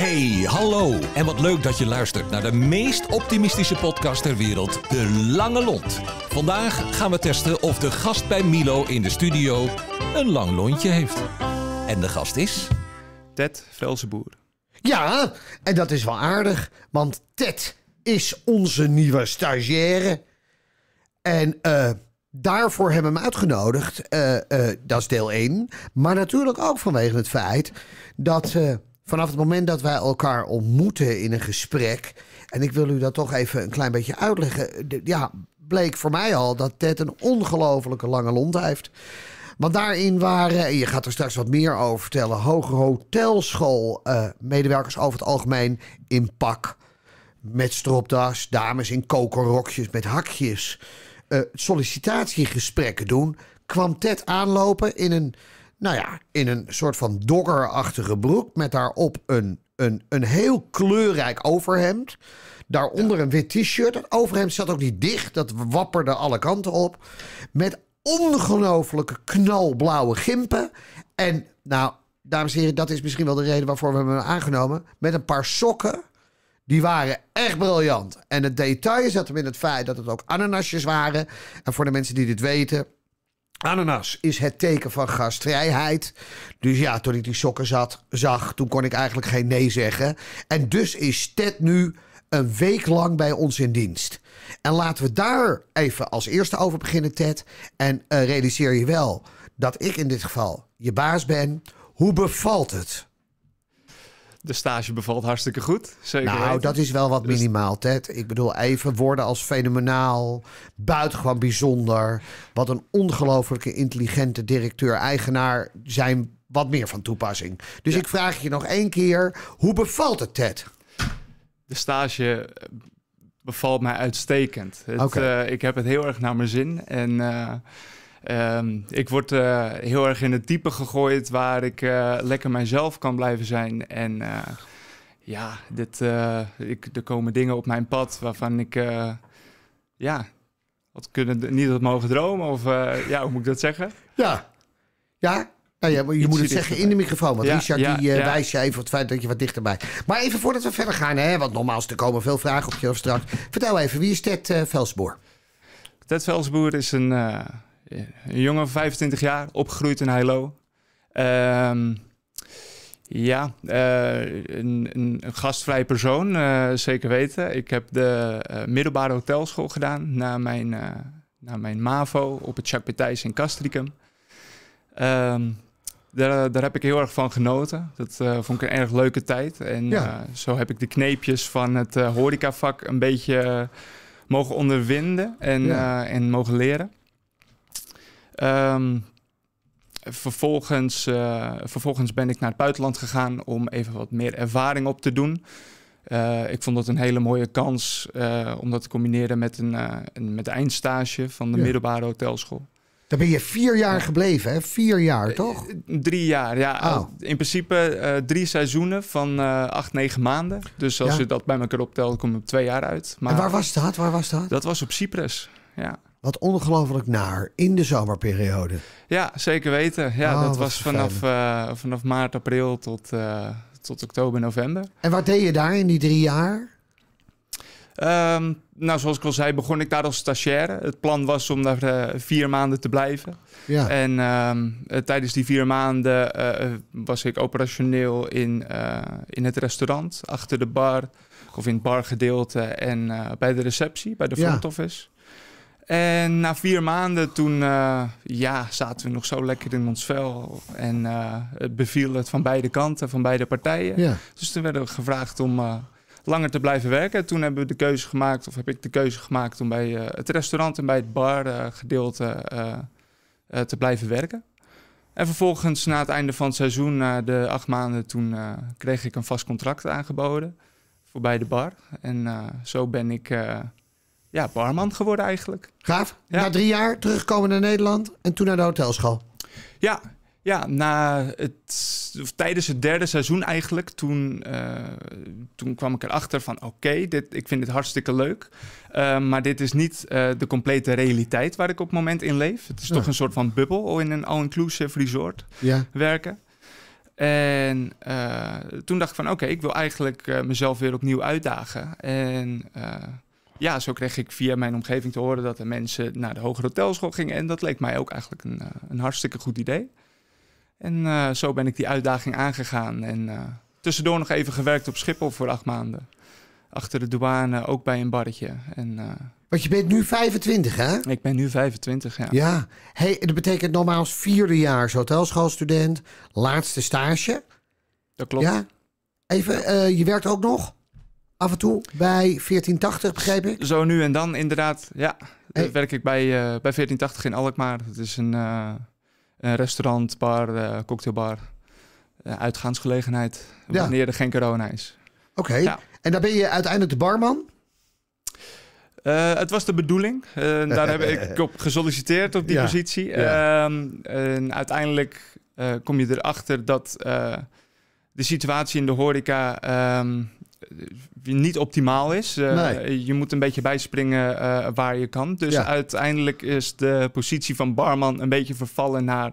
Hey, hallo. En wat leuk dat je luistert naar de meest optimistische podcast ter wereld, De Lange Lont. Vandaag gaan we testen of de gast bij Milo in de studio een lang lontje heeft. En de gast is... Ted Velzenboer. Ja, en dat is wel aardig, want Ted is onze nieuwe stagiaire. En eh, daarvoor hebben we hem uitgenodigd. Eh, eh, dat is deel 1. Maar natuurlijk ook vanwege het feit dat vanaf het moment dat wij elkaar ontmoeten in een gesprek. En ik wil u dat toch even een klein beetje uitleggen. ja, bleek voor mij al dat Ted een ongelofelijke lange lont heeft. Want daarin waren, je gaat er straks wat meer over vertellen, hoge hotelschoolmedewerkers eh, over het algemeen in pak. Met stropdas, dames in kokerrokjes met hakjes. Eh, sollicitatiegesprekken doen. Kwam Ted aanlopen in een nou ja, in een soort van doggerachtige broek. Met daarop een, een, een heel kleurrijk overhemd. Daaronder een wit t-shirt. Het overhemd zat ook niet dicht. Dat wapperde alle kanten op. Met ongelooflijke knalblauwe gimpen. En nou, dames en heren, dat is misschien wel de reden waarvoor we hem hebben aangenomen. Met een paar sokken. Die waren echt briljant. En het detail zat hem in het feit dat het ook ananasjes waren. En voor de mensen die dit weten, Ananas is het teken van gastvrijheid. Dus ja, toen ik die sokken zat, zag, toen kon ik eigenlijk geen nee zeggen. En dus is Ted nu een week lang bij ons in dienst. En laten we daar even als eerste over beginnen, Ted. En eh, realiseer je wel dat ik in dit geval je baas ben. Hoe bevalt het? De stage bevalt hartstikke goed. nou, dat is wel wat dus- minimaal, Ted. Ik bedoel, even woorden als fenomenaal, buitengewoon bijzonder. Wat een ongelofelijke intelligente directeur-eigenaar zijn wat meer van toepassing. Dus ik vraag je nog één keer, hoe bevalt het, Ted? De stage eh, bevalt mij uitstekend. Het, eh, ik heb het heel erg naar mijn zin en... Eh, Ehm, ik word eh, heel erg in het diepe gegooid waar ik eh, lekker mijzelf kan blijven zijn. En eh, ja, dit, ik, er komen dingen op mijn pad waarvan ik ja, wat kunnen, niet had mogen dromen. Of ja, hoe moet ik dat zeggen? Ja, ja nou ja, je moet het zeggen in de microfoon. Want Richard die, wijst je even op het feit dat je wat dichterbij. Maar even voordat we verder gaan, hè, want normaal er komen veel vragen op je straks. Vertel even, wie is Ted Velsboer? Ted Velsboer is een, een jongen van 25 jaar, opgegroeid in Heilo. Ehm, ja, eh, een, een, gastvrij persoon, eh, zeker weten. Ik heb de eh, middelbare hotelschool gedaan na mijn, na mijn MAVO op het Jacques in Castricum. Ehm, daar, daar heb ik heel erg van genoten. Dat vond ik een erg leuke tijd. En zo heb ik de kneepjes van het horecavak een beetje mogen onderwinden en, en mogen leren. Um, vervolgens, eh, vervolgens ben ik naar het buitenland gegaan om even wat meer ervaring op te doen. Eh, ik vond dat een hele mooie kans uh, om dat te combineren met een, met eindstage van de middelbare hotelschool. Daar ben je vier jaar gebleven, hè? Vier jaar, toch? Drie jaar, ja. Oh. In principe drie seizoenen van acht, negen maanden. Dus als je dat bij elkaar optelt, kom je op twee jaar uit. Maar en waar was dat? Waar was dat? Dat was op Cyprus, ja. Wat ongelooflijk naar in de zomerperiode. Ja, zeker weten. Ja, oh, dat was vanaf, eh, vanaf maart, april tot, eh, tot oktober, november. En wat deed je daar in die drie jaar? Ehm, nou, zoals ik al zei, begon ik daar als stagiaire. Het plan was om daar eh, vier maanden te blijven. Ja. En ehm, tijdens die vier maanden was ik operationeel in, in het restaurant, achter de bar of in het bargedeelte en bij de receptie, bij de front office. En na vier maanden toen eh, ja, zaten we nog zo lekker in ons vel. En eh, het beviel het van beide kanten, van beide partijen. Dus toen werden we gevraagd om eh, langer te blijven werken. Toen hebben we de keuze gemaakt, of heb ik de keuze gemaakt om bij het restaurant en bij het bargedeelte te blijven werken. En vervolgens na het einde van het seizoen, na de acht maanden, toen kreeg ik een vast contract aangeboden voor bij de bar. En zo ben ik ja, barman geworden eigenlijk. Gaaf. Na drie jaar terugkomen naar Nederland en toen naar de hotelschool. Ja, ja na het, of tijdens het derde seizoen eigenlijk. Toen, eh, toen kwam ik erachter van oké, dit ik vind dit hartstikke leuk. Eh, maar dit is niet eh, de complete realiteit waar ik op het moment in leef. Het is toch een soort van bubbel in een all-inclusive resort ja. werken. En toen dacht ik van oké, ik wil eigenlijk mezelf weer opnieuw uitdagen. En ja, zo kreeg ik via mijn omgeving te horen dat de mensen naar de hogere hotelschool gingen. En dat leek mij ook eigenlijk een, eh, een hartstikke goed idee. En eh, zo ben ik die uitdaging aangegaan. En eh, tussendoor nog even gewerkt op Schiphol voor acht maanden. Achter de douane, ook bij een barretje. En, Want je bent nu 25, hè? Ik ben nu 25, ja. Ja, hey, dat betekent normaal vierdejaars hotelschoolstudent, laatste stage. Dat klopt. Ja? Even, je werkt ook nog? Af en toe bij 1480, begrijp ik? Zo nu en dan, inderdaad. Ja, hey. werk ik bij, uh, bij 1480 in Alkmaar. Het is een, eh, een restaurant, bar, eh, cocktailbar, uitgaansgelegenheid. Wanneer er geen corona is. Oké, en daar ben je uiteindelijk de barman? het was de bedoeling. daar heb ik op gesolliciteerd op die positie. Ehm, en uiteindelijk kom je erachter dat de situatie in de horeca ehm, eh, niet optimaal is. Eh, je moet een beetje bijspringen eh, waar je kan. Dus uiteindelijk is de positie van barman een beetje vervallen naar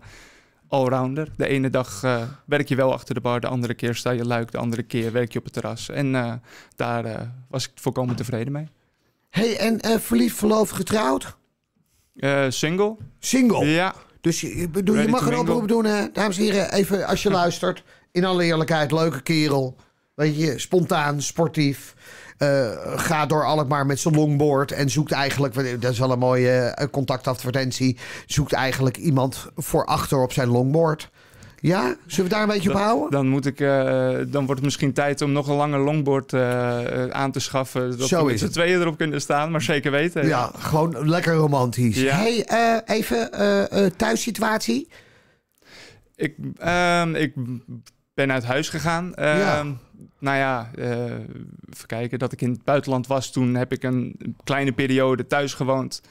allrounder. De ene dag werk je wel achter de bar, de andere keer sta je luik, de andere keer werk je op het terras. En daar was ik volkomen ah. tevreden mee. hey, en verliefd, verloofd, getrouwd? single. Single? Ja. Dus je, je mag een oproep doen, dames en heren, even als je luistert. In alle eerlijkheid, leuke kerel. Weet je, spontaan, sportief. Eh, ga door maar met zijn longboard en zoekt eigenlijk, dat is wel een mooie eh, contactadvertentie, zoekt eigenlijk iemand voor achter op zijn longboard. Ja? Zullen we daar een beetje op houden? Dan, moet ik, eh, dan wordt het misschien tijd om nog een langer longboard aan te schaffen. Dat Zo we met z'n tweeën erop kunnen staan, maar zeker weten. Ja, gewoon lekker romantisch. hey, even thuissituatie. Ik, ehm, ik ben uit huis gegaan. Ehm, nou ja, uh, even kijken, dat ik in het buitenland was. Toen heb ik een kleine periode thuis gewoond.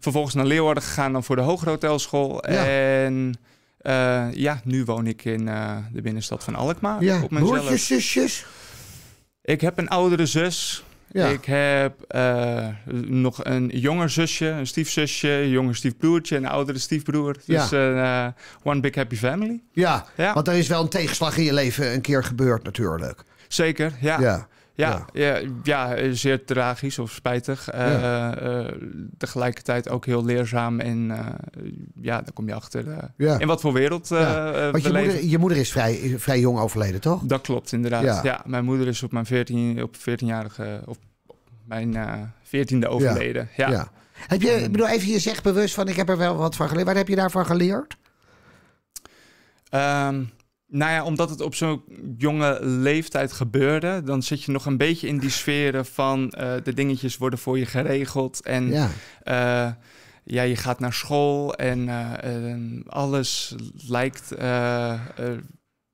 Vervolgens naar Leeuwarden gegaan, dan voor de hoger Hotelschool. En eh, ja, nu woon ik in eh, de binnenstad van Alkmaar. Ja, op zusjes? Ik heb een oudere zus. Ik heb eh, nog een jonger zusje, een stiefzusje, een jonger stiefbroertje, en een oudere stiefbroer. Dus een eh, eh, one big happy family. Ja, ja, want er is wel een tegenslag in je leven een keer gebeurd natuurlijk. Zeker, ja. ja. Ja, ja. ja, zeer tragisch of spijtig. Eh, eh, tegelijkertijd ook heel leerzaam. En eh, ja, daar kom je achter ja. in wat voor wereld Want je moeder, je moeder, is vrij, vrij jong overleden, toch? Dat klopt, inderdaad. Ja, mijn moeder is op mijn 14, op 14-jarige... Op, op mijn veertiende overleden. Ja. Heb je, ik bedoel, even je zegt bewust van ik heb er wel wat van geleerd. Wat heb je daarvan geleerd? Ehm, nou ja, omdat het op zo'n jonge leeftijd gebeurde, dan zit je nog een beetje in die sferen van eh, de dingetjes worden voor je geregeld. En ja, eh, ja je gaat naar school en eh, alles lijkt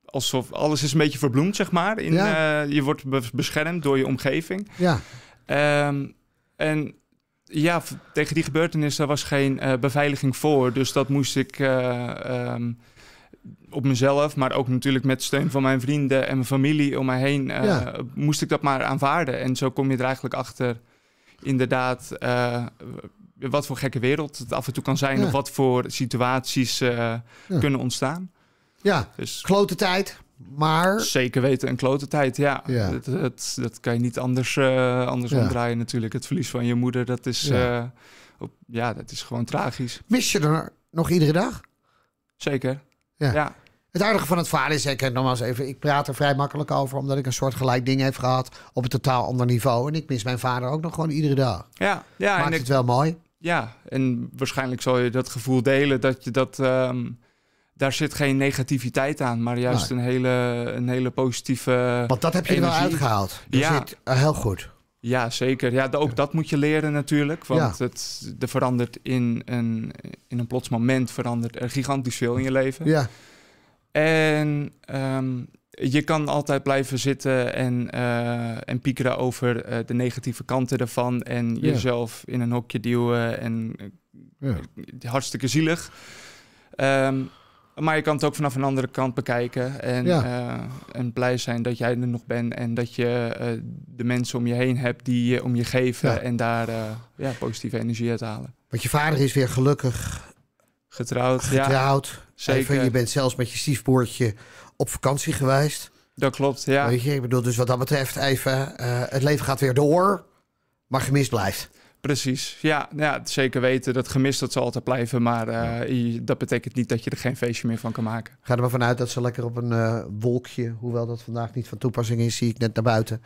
alsof alles is een beetje verbloemd, zeg maar. In, je wordt beschermd door je omgeving. Ja. Ehm, en ja, tegen die gebeurtenissen was geen beveiliging voor, dus dat moest ik. Ehm, op mezelf, maar ook natuurlijk met steun van mijn vrienden en mijn familie om mij heen, eh, moest ik dat maar aanvaarden. En zo kom je er eigenlijk achter, inderdaad, eh, wat voor gekke wereld het af en toe kan zijn, of wat voor situaties eh, kunnen ontstaan. Ja, dus- klote tijd. Maar... Zeker weten, een klote tijd, ja. Dat, dat, kan je niet anders, anders omdraaien natuurlijk. Het verlies van je moeder, dat is, ja. ja. dat is gewoon tragisch. Mis je er nog iedere dag? Zeker, ja. Het aardige van het verhaal is, ik, eh, nogmaals even, ik praat er vrij makkelijk over, omdat ik een soort gelijk ding heb gehad op een totaal ander niveau. En ik mis mijn vader ook nog gewoon iedere dag. Ja, ja. Maakt en het wel mooi. Ja, en waarschijnlijk zal je dat gevoel delen dat je dat. Ehm, daar zit geen negativiteit aan, maar juist een, hele, een hele positieve. Want dat heb je energie. er wel uitgehaald. Dat ja. zit eh, heel goed. Ja, zeker. Ja, ook dat moet je leren natuurlijk. Want het verandert in een, in een plots moment verandert er gigantisch veel in je leven. Ja. En ehm, je kan altijd blijven zitten en, eh, en piekeren over eh, de negatieve kanten ervan. En jezelf in een hokje duwen. En eh, hartstikke zielig. Um, maar je kan het ook vanaf een andere kant bekijken. En, eh, en blij zijn dat jij er nog bent. En dat je eh, de mensen om je heen hebt die je om je geven. En daar eh, ja, positieve energie uit halen. Want je vader is weer gelukkig. Getrouwd. Getrouwd. zeker. Even, je bent zelfs met je stiefboordje op vakantie geweest. Dat klopt, ja. Weet je, ik bedoel, dus wat dat betreft even, het leven gaat weer door, maar gemist blijft. Precies, ja, nou ja, zeker weten. Dat gemist dat zal altijd blijven, maar eh, dat betekent niet dat je er geen feestje meer van kan maken. Ga er maar vanuit dat ze lekker op een eh, wolkje, hoewel dat vandaag niet van toepassing is, zie ik net naar buiten.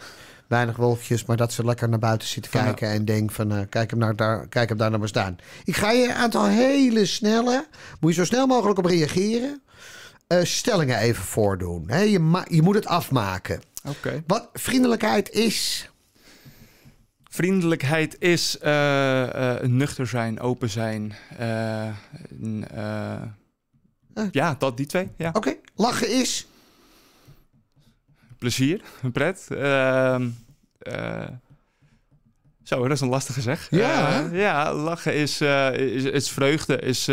Weinig wolkjes, maar dat ze lekker naar buiten zitten kijken en denken van eh, kijk, hem daar, kijk hem daar naar nou maar staan. Ik ga je een aantal hele snelle, moet je zo snel mogelijk op reageren, stellingen even voordoen. He, je, je moet het afmaken. Oké. Wat vriendelijkheid is, Vriendelijkheid is eh, eh, nuchter zijn, open zijn. Eh, ja, dat, die twee. Ja. Oké, lachen is? Plezier, pret. Ehm, zo, dat is een lastige zeg. Ja, ja lachen is, is, vreugde, is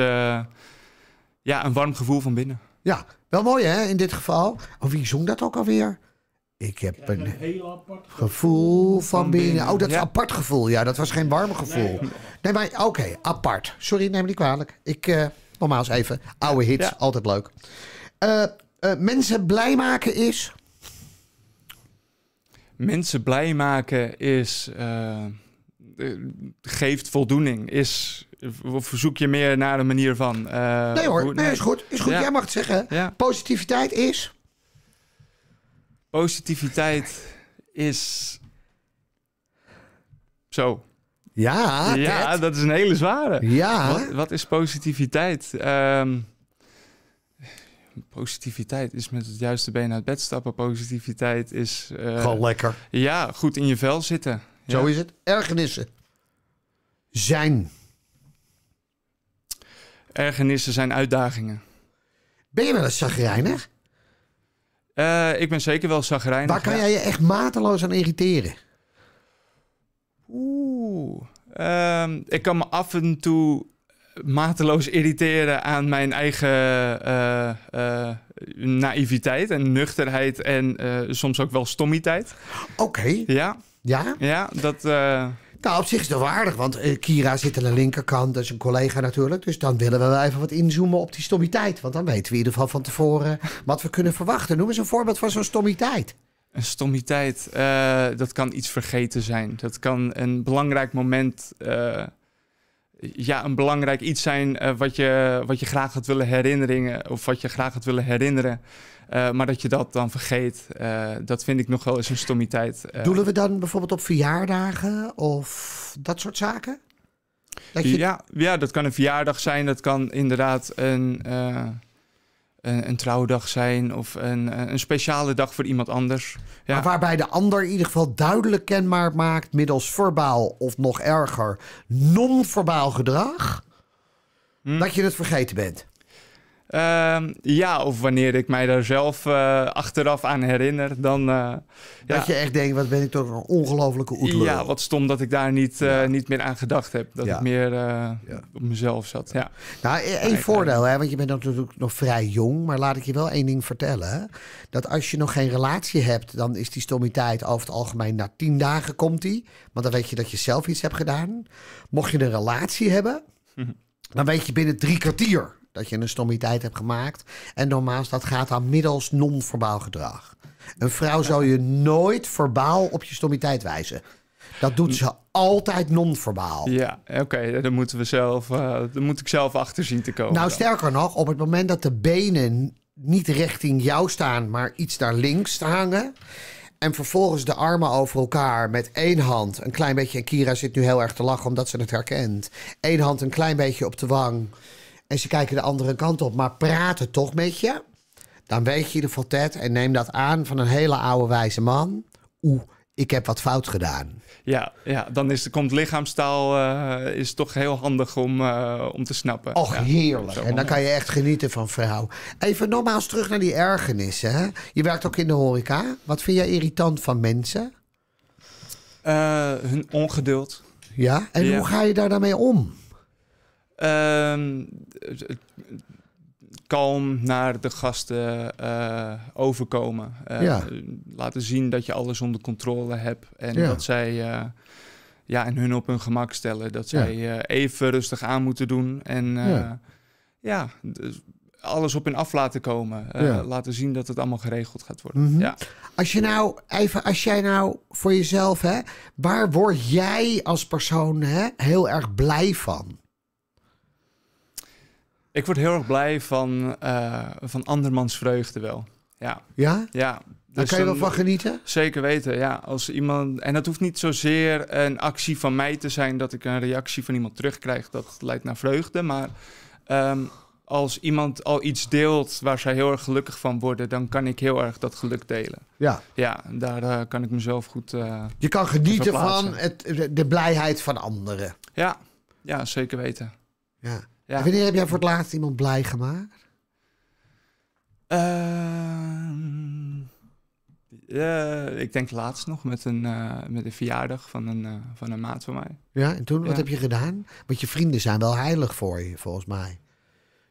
ja, een warm gevoel van binnen. Ja, wel mooi hè, in dit geval. Oh, wie zong dat ook alweer? Ik heb een, gevoel van binnen. Oh, dat is een apart gevoel. Ja, dat was geen warm gevoel. Nee, maar oké, apart. Sorry, neem me niet kwalijk. Ik, uh, nogmaals even, oude hits, altijd leuk. Eh, eh, mensen blij maken is? Mensen blij maken is... geeft voldoening, is... Of zoek je meer naar een manier van... nee hoor, nee, is goed. Is goed. Jij mag het zeggen. Positiviteit is... Positiviteit is zo. Ja, ja dat is een hele zware. Ja. Wat, is positiviteit? Ehm, positiviteit is met het juiste been uit bed stappen. Positiviteit is... Uh, Gewoon lekker. Ja, goed in je vel zitten. Zo is het. Ergernissen. Zijn. Ergernissen zijn uitdagingen. Ben je wel eens chagrijnig? Eh, ik ben zeker wel zagrijnig. Waar kan jij je echt mateloos aan irriteren? Oeh. Ehm, ik kan me af en toe mateloos irriteren aan mijn eigen eh, eh, naïviteit en nuchterheid en soms ook wel stommiteit. Oké. Ja. Ja? Ja, dat... Nou, op zich is dat waardig, want eh, Kira zit aan de linkerkant, dat is een collega natuurlijk. Dus dan willen we wel even wat inzoomen op die stommiteit. Want dan weten we in ieder geval van tevoren wat we kunnen verwachten. Noem eens een voorbeeld van zo'n stommiteit. Een stommiteit, eh, dat kan iets vergeten zijn. Dat kan een belangrijk moment, eh, ja, een belangrijk iets zijn wat, je, wat je graag gaat willen herinneren. Of wat je graag had willen herinneren. Eh, maar dat je dat dan vergeet, eh, dat vind ik nog wel eens een stommiteit. tijd. Eh. Doelen we dan bijvoorbeeld op verjaardagen of dat soort zaken? Dat je... ja, ja, dat kan een verjaardag zijn. Dat kan inderdaad een, een, een, trouwdag zijn of een, een speciale dag voor iemand anders. Ja. Maar waarbij de ander in ieder geval duidelijk kenbaar maakt middels verbaal of nog erger non-verbaal gedrag. Hm. Dat je het vergeten bent. Ehm, ja, of wanneer ik mij daar zelf eh, achteraf aan herinner, dan... Eh, dat je echt denkt, wat ben ik toch een ongelofelijke oetler. Ja, wat stom dat ik daar niet, eh, niet meer aan gedacht heb. Dat ik meer op mezelf zat, ja. Nou, e- één voordeel, hè, want je bent natuurlijk nog vrij jong. Maar laat ik je wel één ding vertellen. Dat als je nog geen relatie hebt, dan is die stommiteit over het algemeen... na tien dagen komt die. Want dan weet je dat je zelf iets hebt gedaan. Mocht je een relatie hebben, dan weet je binnen drie kwartier dat je een stommiteit hebt gemaakt. En normaal dat gaat dan middels non-verbaal gedrag. Een vrouw zou je nooit verbaal op je stommiteit wijzen. Dat doet ze altijd non-verbaal. Ja, oké, dan moeten we zelf, eh, dan moet ik zelf achter zien te komen. Nou, sterker nog, op het moment dat de benen niet richting jou staan, maar iets naar links hangen. En vervolgens de armen over elkaar met één hand. Een klein beetje. En Kira zit nu heel erg te lachen omdat ze het herkent. Eén hand een klein beetje op de wang en ze kijken de andere kant op, maar praten toch met je, dan weet je de voltet en neem dat aan van een hele oude wijze man. Oeh, ik heb wat fout gedaan. Ja, ja dan is, komt lichaamstaal eh, is toch heel handig om, eh, om te snappen. Och, heerlijk. En dan kan je echt genieten van vrouw. Even nogmaals terug naar die ergernissen. Hè? Je werkt ook in de horeca. Wat vind jij irritant van mensen? Eh, hun ongeduld. Ja, en hoe ga je daar daarmee om? Ehm, kalm naar de gasten eh, overkomen. Uh, Laten zien dat je alles onder controle hebt. En dat zij eh, ja, en hun op hun gemak stellen. Dat zij even rustig aan moeten doen. En ja, dus alles op hun af laten komen. Laten zien dat het allemaal geregeld gaat worden. Mhm. ja. Als je nou even, als jij nou voor jezelf, hè, waar word jij als persoon hè, heel erg blij van? Ik word heel erg blij van, uh, van andermans vreugde wel. Ja. Ja? Ja. Dus Daar kan je wel van genieten? Zeker weten, ja. Als iemand, en dat hoeft niet zozeer een actie van mij te zijn dat ik een reactie van iemand terugkrijg. Dat leidt naar vreugde. Maar ehm, als iemand al iets deelt waar zij heel erg gelukkig van worden, dan kan ik heel erg dat geluk delen. Ja. Ja, daar eh, kan ik mezelf goed. Uh, je kan genieten van het, de blijheid van anderen. Ja, ja zeker weten. Ja. Ja. Wanneer heb jij voor het laatst iemand blij gemaakt? Uh, ik denk laatst nog met een, eh, met een verjaardag van een, eh, van een maat van mij. Ja, en toen, wat heb je gedaan? Want je vrienden zijn wel heilig voor je, volgens mij.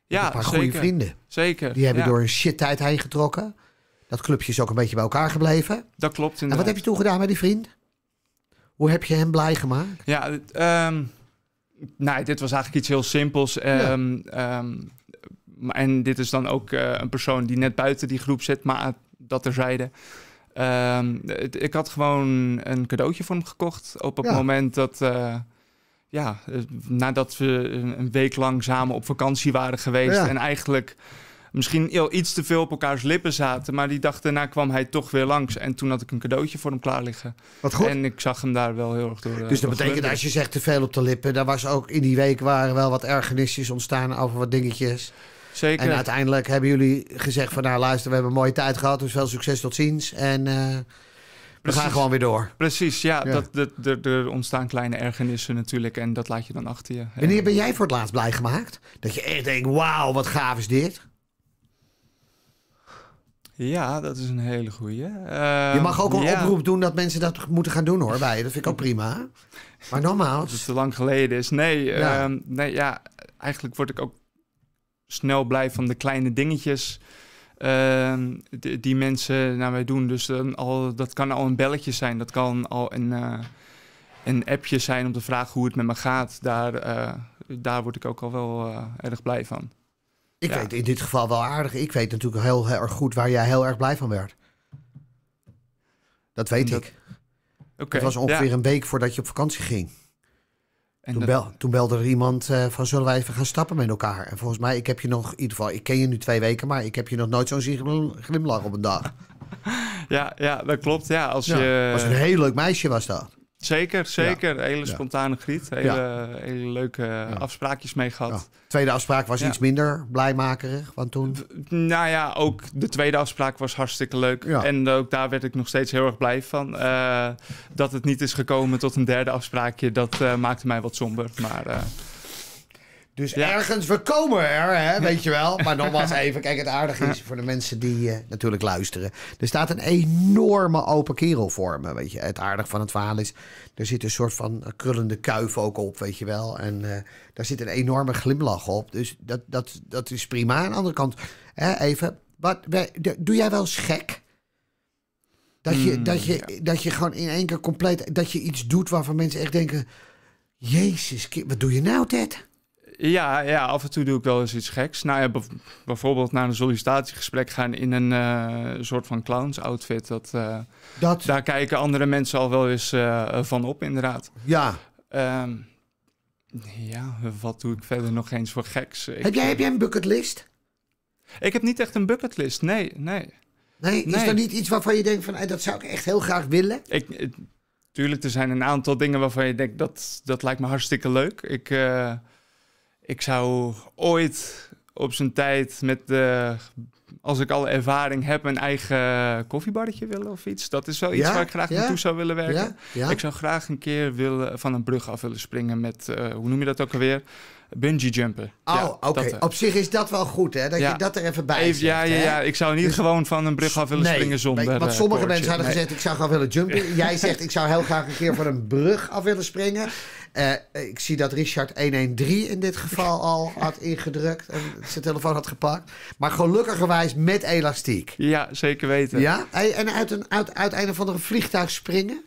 Ja, een paar goede vrienden. Zeker. Die hebben door een shit tijd heen getrokken. Dat clubje is ook een beetje bij elkaar gebleven. Dat klopt. Inderdaad. En wat heb je toen gedaan met die vriend? Hoe heb je hem blij gemaakt? Ja, um, Nee, dit was eigenlijk iets heel simpels. Ehm, ehm, en dit is dan ook eh, een persoon die net buiten die groep zit, maar dat terzijde. Um, ik had gewoon een cadeautje voor hem gekocht op het moment dat... Eh, ja, eh, nadat we een week lang samen op vakantie waren geweest en eigenlijk misschien iets te veel op elkaars lippen zaten. Maar die dag daarna kwam hij toch weer langs. En toen had ik een cadeautje voor hem klaar liggen. Wat goed. En ik zag hem daar wel heel erg door. Eh, dus dat betekent als je zegt te veel op de lippen. Daar was ook in die week waren wel wat ergernisjes ontstaan over wat dingetjes. Zeker. En uiteindelijk hebben jullie gezegd van nou luister, we hebben een mooie tijd gehad. Dus veel succes tot ziens. En... Eh, we gaan gewoon weer door. Precies, ja. Dat, er ontstaan kleine ergernissen natuurlijk en dat laat je dan achter je. Wanneer ben jij voor het laatst blij gemaakt? Dat je echt denkt, wauw, wat gaaf is dit? Ja, dat is een hele goeie. je mag ook ehm, een oproep doen dat mensen dat moeten gaan doen hoor, bij Dat vind ik ook prima. Maar normaal. dat het te lang geleden is. Nee, ehm, nee, ja, eigenlijk word ik ook snel blij van de kleine dingetjes ehm, die, mensen naar mij doen. Dus dan al, dat kan al een belletje zijn. Dat kan al een, eh, een appje zijn om te vragen hoe het met me gaat. Daar, eh, daar word ik ook al wel eh, erg blij van. Ik weet in dit geval wel aardig. Ik weet natuurlijk heel, erg goed waar jij heel erg blij van werd. Dat weet dat, ik. Het was ongeveer een week voordat je op vakantie ging. En toen, bel, toen, belde er iemand eh, van zullen wij even gaan stappen met elkaar. En volgens mij, ik heb je nog, in ieder geval, ik ken je nu twee weken, maar ik heb je nog nooit zo'n glimlach op een dag. ja, ja, dat klopt. Ja, als je... was een heel leuk meisje was dat. Zeker, zeker. Hele spontane griet. Hele, hele leuke eh, afspraakjes mee gehad. Tweede afspraak was iets minder blijmakerig, want toen... nou ja, ook de tweede afspraak was hartstikke leuk. En ook daar werd ik nog steeds heel erg blij van. Eh, dat het niet is gekomen tot een derde afspraakje, dat eh, maakte mij wat somber. Maar... Dus ergens, we komen er, hè, weet je wel. Maar nogmaals even, kijk, het aardige is voor de mensen die eh, natuurlijk luisteren. Er staat een enorme open kerel voor me, weet je. Het aardige van het verhaal is, er zit een soort van krullende kuif ook op, weet je wel. En eh, daar zit een enorme glimlach op. Dus dat, dat, dat is prima. Aan de andere kant, hè, even, wat, doe jij wel eens gek? Dat je, hmm, dat, je, dat je gewoon in één keer compleet, dat je iets doet waarvan mensen echt denken... Jezus, wat doe je nou, Ted? Ja, ja, af en toe doe ik wel eens iets geks. Nou ja, bijvoorbeeld naar een sollicitatiegesprek gaan in een eh, soort van clowns outfit. Dat, eh, dat, Daar kijken andere mensen al wel eens eh, van op, inderdaad. Ja. Ehm, ja, wat doe ik verder nog eens voor geks? heb, jij, heb jij een bucketlist? Ik heb niet echt een bucketlist, nee, nee. Nee, is dat niet iets waarvan je denkt van, dat zou ik echt heel graag willen? Ik, tuurlijk, er zijn een aantal dingen waarvan je denkt, dat, dat lijkt me hartstikke leuk. Ik... Ik zou ooit op zijn tijd met de. Als ik alle ervaring heb, een eigen koffiebarretje willen of iets. Dat is wel iets waar ik graag naartoe zou willen werken. ik zou graag een keer willen, van een brug af willen springen met, eh, hoe noem je dat ook alweer? Bungee jumpen. Oh, oké. Eh. Op zich is dat wel goed, hè? Dat je dat er even bij zegt, ja, ja, ja, ik zou niet dus gewoon van een brug af willen springen zonder... want eh, sommige mensen hadden gezegd, ik zou graag willen jumpen. Jij zegt, ik zou heel graag een keer van een brug af willen springen. Eh, ik zie dat Richard 113 in dit geval al had ingedrukt en zijn telefoon had gepakt. Maar gewijs met elastiek. Ja, zeker weten. Ja? En uit een, uit, uit een vliegtuig springen?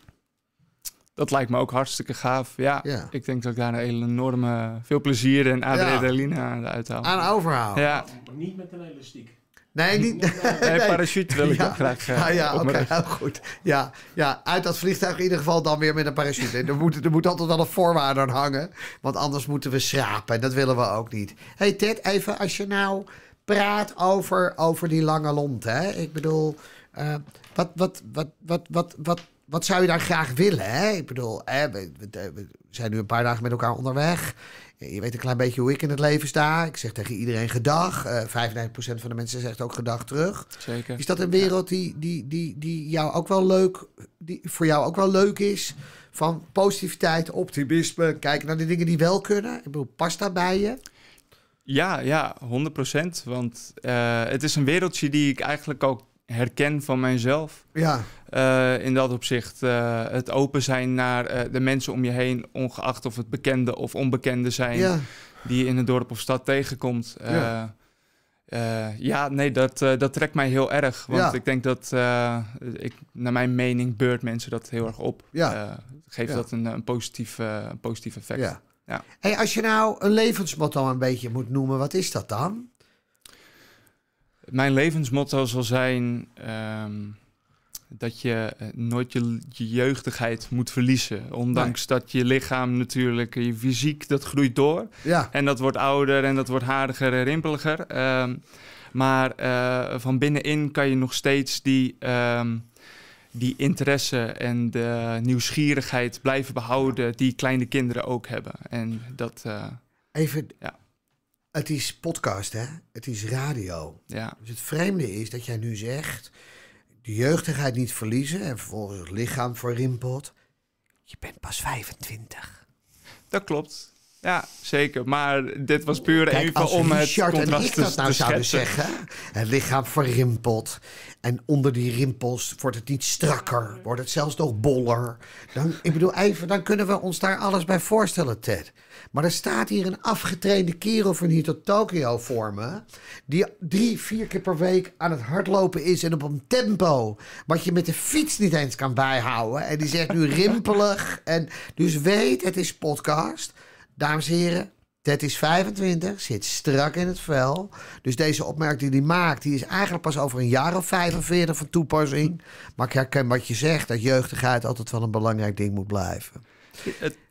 Dat lijkt me ook hartstikke gaaf. Ja, ja. ik denk dat ik daar een enorme veel plezier en adrenaline aan de uithaal. Aan overhouden. Ja. Niet met een elastiek. Nee, niet. parachute wil ik ook graag. zeggen. Eh, ah, ja, oké, heel ah, goed. Ja, ja, uit dat vliegtuig in ieder geval dan weer met een parachute. er, moet, er moet altijd wel een voorwaarde aan hangen, want anders moeten we schrapen. En dat willen we ook niet. hey Ted, even als je nou praat over, over die lange lont. Hè? Ik bedoel, eh, wat, wat, wat, wat, wat, wat, wat zou je daar graag willen? Hè? Ik bedoel, hè, we, zijn nu een paar dagen met elkaar onderweg je weet een klein beetje hoe ik in het leven sta. Ik zeg tegen iedereen gedag. Uh, eh, 95% van de mensen zegt ook gedag terug. Zeker. Is dat een wereld die, die, die, die jou ook wel leuk, die voor jou ook wel leuk is? Van positiviteit, optimisme, kijken naar de dingen die wel kunnen. Ik bedoel, past dat bij je? Ja, ja, 100%. Want eh, het is een wereldje die ik eigenlijk ook herken van mijzelf. Ja. Eh, in dat opzicht eh, het open zijn naar eh, de mensen om je heen, ongeacht of het bekende of onbekende zijn die je in een dorp of stad tegenkomt. Ja. ja. nee, dat, dat trekt mij heel erg. Want ik denk dat, ik, naar mijn mening, beurt mensen dat heel erg op. Ja. geeft dat een, een, positief, positief effect. Ja. Ja. Hey, als je nou een levensmotto een beetje moet noemen, wat is dat dan? mijn levensmotto zal zijn ehm, dat je eh, nooit je, jeugdigheid moet verliezen. Ondanks dat je lichaam natuurlijk, je fysiek, dat groeit door. Ja. En dat wordt ouder en dat wordt hardiger, en rimpeliger. Ehm, maar eh, van binnenin kan je nog steeds die, ehm, die interesse en de nieuwsgierigheid blijven behouden die kleine kinderen ook hebben. En dat. Eh, Even, het is podcast, hè? Het is radio. Ja. Dus het vreemde is dat jij nu zegt... de jeugdigheid niet verliezen en vervolgens het lichaam verrimpelt. Je bent pas 25. Dat klopt. Ja, zeker. Maar dit was puur Kijk, even om het contrast en ik dat nou zouden zeggen, het lichaam verrimpelt. En onder die rimpels wordt het niet strakker, wordt het zelfs nog boller. Dan, ik bedoel, even, dan kunnen we ons daar alles bij voorstellen, Ted. Maar er staat hier een afgetrainde kerel van hier tot Tokio voor me. Die drie, vier keer per week aan het hardlopen is en op een tempo. Wat je met de fiets niet eens kan bijhouden. En die zegt nu rimpelig. En, dus weet, het is podcast. Dames en heren, Ted is 25, zit strak in het vel. Dus deze opmerking die hij maakt, die is eigenlijk pas over een jaar of 45 van toepassing. Maar ik herken wat je zegt, dat jeugdigheid altijd wel een belangrijk ding moet blijven.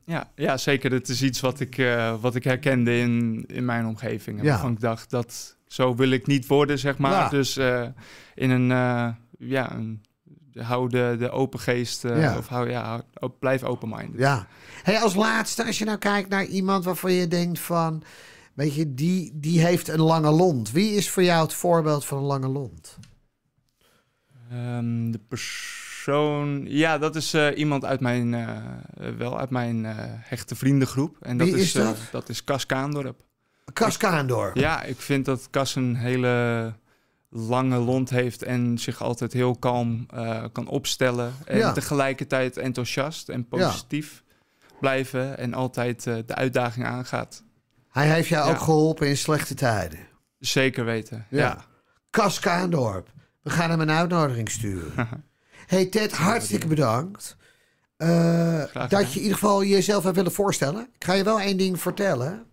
ja, ja zeker. Dat is iets wat ik, eh, wat ik herkende in, in mijn omgeving. En ja. waarvan ik dacht, dat, zo wil ik niet worden, zeg maar. Dus eh, in een, eh, ja, een hou de, de open geest. Eh, of hou, ja, hou, blijf open-minded. Ja. Hey, als laatste, als je nou kijkt naar iemand waarvan je denkt van... Weet je, die, die heeft een lange lont. Wie is voor jou het voorbeeld van een lange lont? Ehm, de persoon... Ja, dat is eh, iemand uit mijn, uh, wel uit mijn hechte vriendengroep. En dat is, dat? dat is Cas Kaandorp. Kas Kaandorp? Ja, ik vind dat Cas een hele lange lont heeft en zich altijd heel kalm eh, kan opstellen. En ja. tegelijkertijd enthousiast en positief blijven en altijd eh, de uitdaging aangaat. Hij heeft jou ook geholpen in slechte tijden. Zeker weten, ja. Kaskaandorp, we gaan hem een uitnodiging sturen. hey Ted, hartstikke bedankt. Eh, dat je in ieder geval jezelf hebt willen voorstellen. Ik ga je wel één ding vertellen.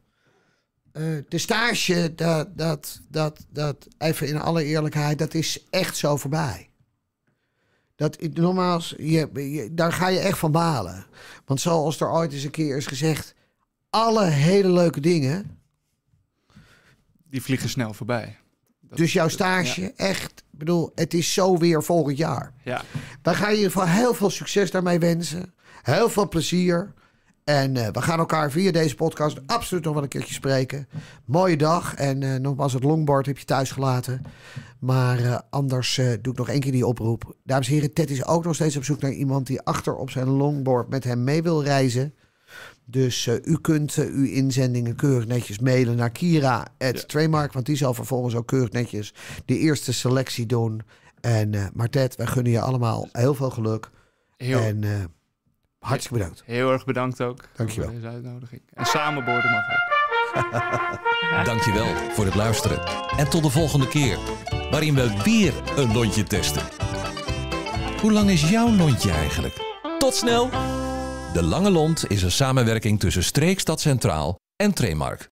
Uh, de stage, dat, dat, dat, dat, even in alle eerlijkheid, dat is echt zo voorbij. Dat, normaal je, je, daar ga je echt van balen. Want zoals er ooit eens een keer is gezegd, alle hele leuke dingen. Die vliegen snel voorbij. dus jouw stage, echt, bedoel, het is zo weer volgend jaar. Ja. dan ga je in heel veel succes daarmee wensen. Heel veel plezier. En eh, we gaan elkaar via deze podcast absoluut nog wel een keertje spreken. Mooie dag. En eh, nog nogmaals, het longboard heb je thuis gelaten. Maar eh, anders doe ik nog één keer die oproep. Dames en heren, Ted is ook nog steeds op zoek naar iemand die achter op zijn longboard met hem mee wil reizen. Dus u kunt uw inzendingen keurig netjes mailen naar Kira at ja. Want die zal vervolgens ook keurig netjes de eerste selectie doen. En, maar Ted, wij gunnen je allemaal heel veel geluk. Heel. En, Hartstikke bedankt. Heel erg bedankt ook Dankjewel. voor deze uitnodiging. En samen boorden mag ook. Dankjewel voor het luisteren. En tot de volgende keer, waarin we weer een lontje testen. Hoe lang is jouw lontje eigenlijk? Tot snel! De Lange Lont is een samenwerking tussen Streekstad Centraal en Tremark.